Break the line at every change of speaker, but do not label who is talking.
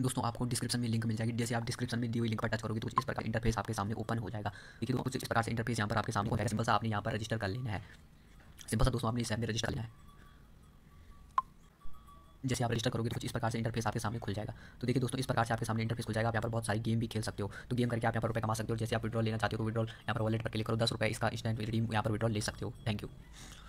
दोस्तों आपको डिस्क्रिप्शन में लिंक मिल जाएगी जैसे आप डिस्क्रिप्शन में दी हुई लिंक पर टच करोगे तो इस प्रकार इंटरफेस आपके सामने ओपन हो जाएगा देखिए कुछ इस प्रकार से इंटरफेस यहाँ पर आपके सामने हो जाएगा सिंपल सा आपने यहाँ पर रजिस्टर कर लेना है सिंपल सा दोस्तों आपने इस ऐप में रजिस्टर लेना है जैसे आप रजिस्टर करोगे तो कुछ इस प्रकार से इंटरफेस आपके सामने खुल जाएगा तो देखिए दोस्तों इस प्रकार से आपके सामने इंटरफेस खुल जाएगा आप यहाँ पर बहुत सारी गेम भी खेल सकते हो तो गेम करके आप यहाँ पर रुपए कमा सकते हो जैसे आप विड्रॉल लेना चाहते हो विड्रॉल तो यहाँ पर वॉलेट पर क्लिक करो दस रुपये इसका इंस्टेंट रिडीम यहाँ पर विड्रॉल ले सकते हो थैंक यू